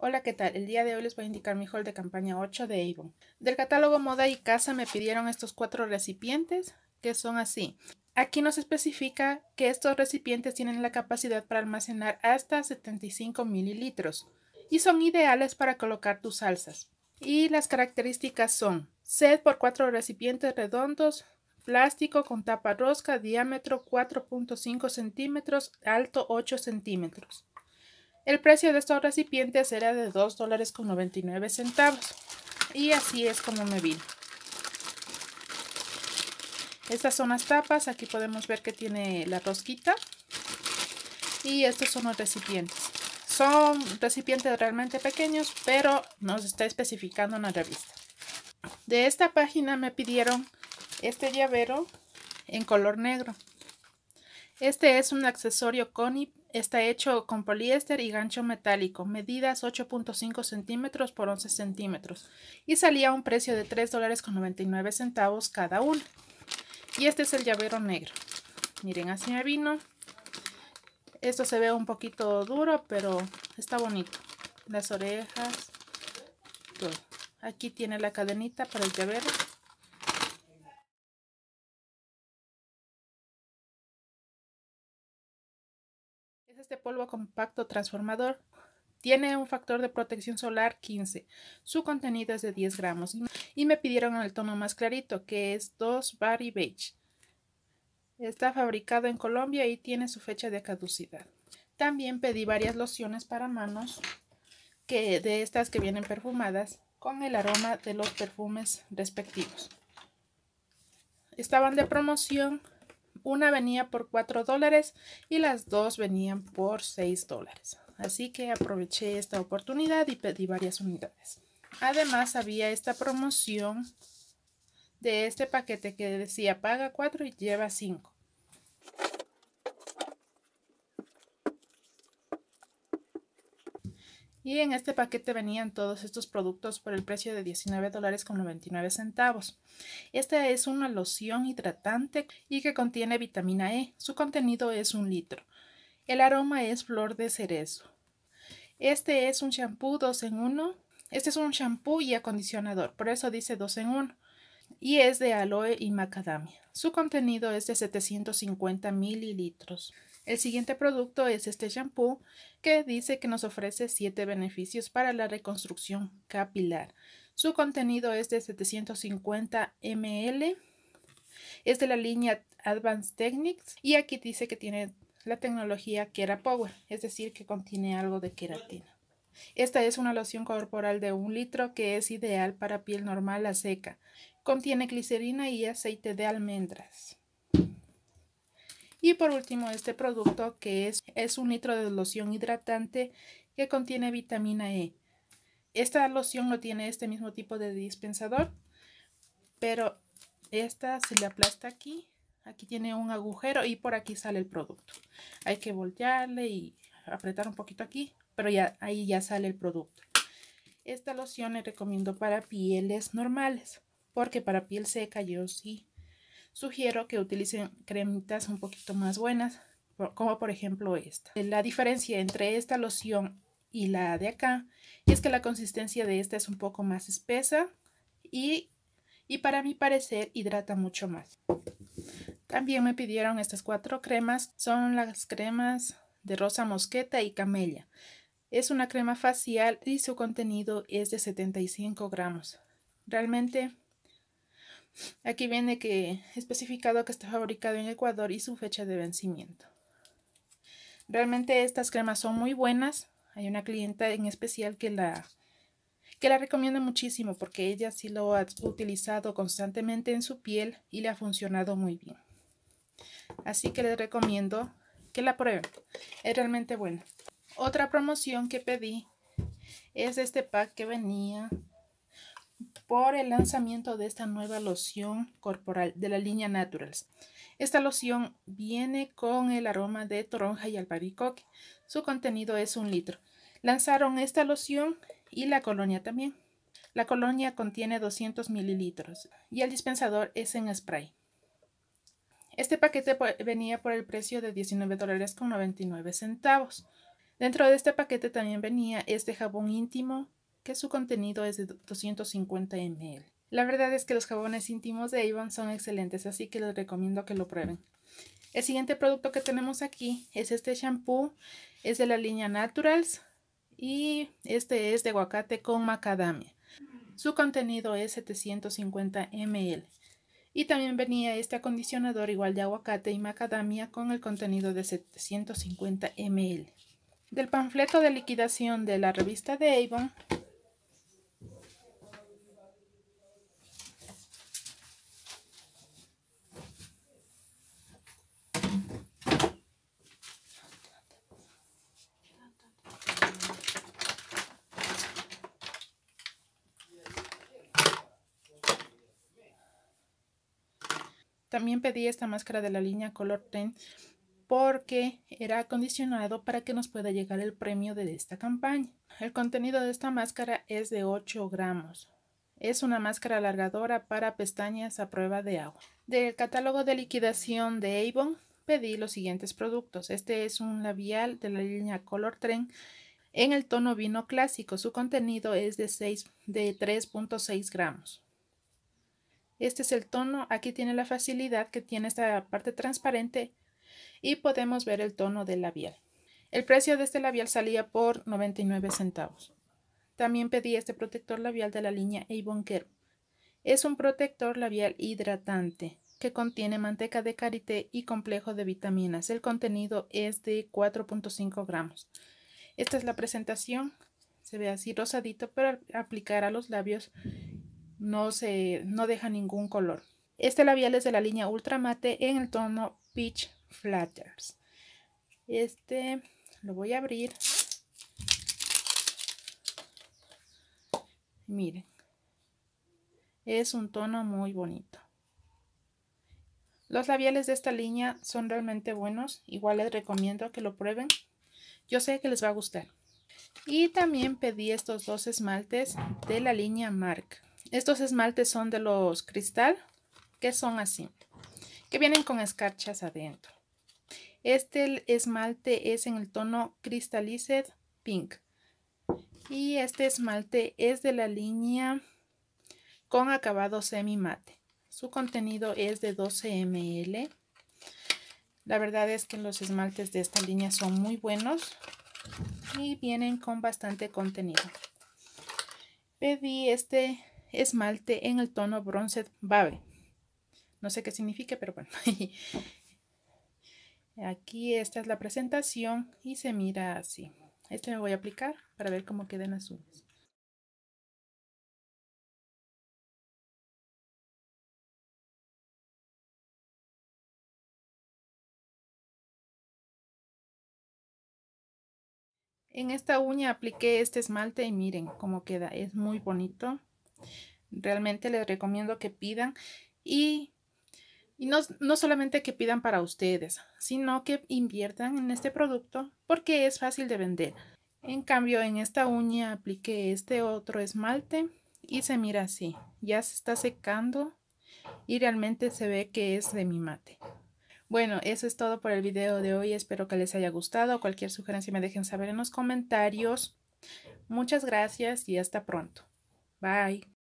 Hola, ¿qué tal? El día de hoy les voy a indicar mi haul de campaña 8 de Avon. Del catálogo Moda y Casa me pidieron estos cuatro recipientes, que son así. Aquí nos especifica que estos recipientes tienen la capacidad para almacenar hasta 75 mililitros y son ideales para colocar tus salsas. Y las características son set por cuatro recipientes redondos, plástico con tapa rosca, diámetro 4.5 centímetros, alto 8 centímetros. El precio de estos recipientes era de 2 dólares con 99 centavos. Y así es como me vino. Estas son las tapas. Aquí podemos ver que tiene la rosquita. Y estos son los recipientes. Son recipientes realmente pequeños, pero nos está especificando una la revista. De esta página me pidieron este llavero en color negro. Este es un accesorio y. Está hecho con poliéster y gancho metálico, medidas 8.5 centímetros por 11 centímetros y salía a un precio de dólares con 3 99 centavos cada uno. Y este es el llavero negro. Miren, así me vino. Esto se ve un poquito duro, pero está bonito. Las orejas, Aquí tiene la cadenita para el llavero. este polvo compacto transformador. Tiene un factor de protección solar 15. Su contenido es de 10 gramos. Y me pidieron el tono más clarito, que es 2 Body Beige. Está fabricado en Colombia y tiene su fecha de caducidad. También pedí varias lociones para manos, que de estas que vienen perfumadas, con el aroma de los perfumes respectivos. Estaban de promoción una venía por 4 dólares y las dos venían por 6 dólares. Así que aproveché esta oportunidad y pedí varias unidades. Además había esta promoción de este paquete que decía paga 4 y lleva 5. Y en este paquete venían todos estos productos por el precio de 19 dólares con 99 centavos. Esta es una loción hidratante y que contiene vitamina E. Su contenido es un litro. El aroma es flor de cerezo. Este es un shampoo 2 en 1. Este es un shampoo y acondicionador, por eso dice 2 en 1. Y es de aloe y macadamia. Su contenido es de 750 mililitros. El siguiente producto es este shampoo que dice que nos ofrece 7 beneficios para la reconstrucción capilar. Su contenido es de 750 ml. Es de la línea Advanced Techniques y aquí dice que tiene la tecnología Kera Power, es decir, que contiene algo de queratina. Esta es una loción corporal de un litro que es ideal para piel normal a seca. Contiene glicerina y aceite de almendras. Y por último, este producto que es, es un litro de loción hidratante que contiene vitamina E. Esta loción no tiene este mismo tipo de dispensador, pero esta se le aplasta aquí. Aquí tiene un agujero y por aquí sale el producto. Hay que voltearle y apretar un poquito aquí, pero ya ahí ya sale el producto. Esta loción le recomiendo para pieles normales, porque para piel seca yo sí sugiero que utilicen cremitas un poquito más buenas, como por ejemplo esta. Eh, la diferencia entre esta loción y la de acá es que la consistencia de esta es un poco más espesa y, para mi parecer hidrata mucho más. También me pidieron estas cuatro cremas, son las cremas de rosa mosqueta y camella. Es una crema facial y su contenido es de 75 gramos. Realmente Aquí viene que especificado que está fabricado en Ecuador y su fecha de vencimiento. Realmente estas cremas son muy buenas. Hay una clienta en especial que la, que la recomienda muchísimo porque ella sí lo ha utilizado constantemente en su piel y le ha funcionado muy bien. Así que les recomiendo que la prueben. Es realmente buena. Otra promoción que pedí es este pack que venía por el lanzamiento de esta nueva loción corporal de la línea Naturals. Esta loción viene con el aroma de toronja y albaricoque. Su contenido es un litro. Lanzaron esta loción y la colonia también. La colonia contiene 200 mililitros y el dispensador es en spray. Este paquete venía por el precio de $19.99. dólares con centavos. Dentro de este paquete también venía este jabón íntimo su contenido es de 250 ml. La verdad es que los jabones íntimos de Avon son excelentes, así que les recomiendo que lo prueben. El siguiente producto que tenemos aquí es este shampoo, es de la línea Naturals y este es de aguacate con macadamia. Su contenido es 750 ml. Y también venía este acondicionador igual de aguacate y macadamia con el contenido de 750 ml. Del panfleto de liquidación de la revista de Avon También pedí esta máscara de la línea Color Trend porque era acondicionado para que nos pueda llegar el premio de esta campaña. El contenido de esta máscara es de 8 gramos. Es una máscara alargadora para pestañas a prueba de agua. Del catálogo de liquidación de Avon pedí los siguientes productos. Este es un labial de la línea Color Trend en el tono vino clásico. Su contenido es de, de 3.6 gramos. Este es el tono, aquí tiene la facilidad que tiene esta parte transparente y podemos ver el tono del labial. El precio de este labial salía por 99 centavos. También pedí este protector labial de la línea Avon Es un protector labial hidratante que contiene manteca de karité y complejo de vitaminas. El contenido es de 4.5 gramos. Esta es la presentación. Se ve así rosadito para aplicar a los labios no, se, no deja ningún color. Este labial es de la línea Ultra Mate en el tono Peach Flatters. Este lo voy a abrir. Miren, es un tono muy bonito. Los labiales de esta línea son realmente buenos. Igual les recomiendo que lo prueben. Yo sé que les va a gustar. Y también pedí estos dos esmaltes de la línea MARC. Estos esmaltes son de los cristal, que son así, que vienen con escarchas adentro. Este esmalte es en el tono Crystallized Pink. Y este esmalte es de la línea con acabado semi mate. Su contenido es de 12 ml. La verdad es que los esmaltes de esta línea son muy buenos y vienen con bastante contenido. Pedí este esmalte en el tono bronze Babe. No sé qué significa, pero bueno. Aquí esta es la presentación y se mira así. Este me voy a aplicar para ver cómo quedan las uñas. En esta uña apliqué este esmalte y miren cómo queda. Es muy bonito. Realmente les recomiendo que pidan y, no, no solamente que pidan para ustedes, sino que inviertan en este producto porque es fácil de vender. En cambio, en esta uña apliqué este otro esmalte y se mira así. Ya se está secando y realmente se ve que es de mi mate. Bueno, eso es todo por el video de hoy. Espero que les haya gustado. Cualquier sugerencia me dejen saber en los comentarios. Muchas gracias y hasta pronto. Bye.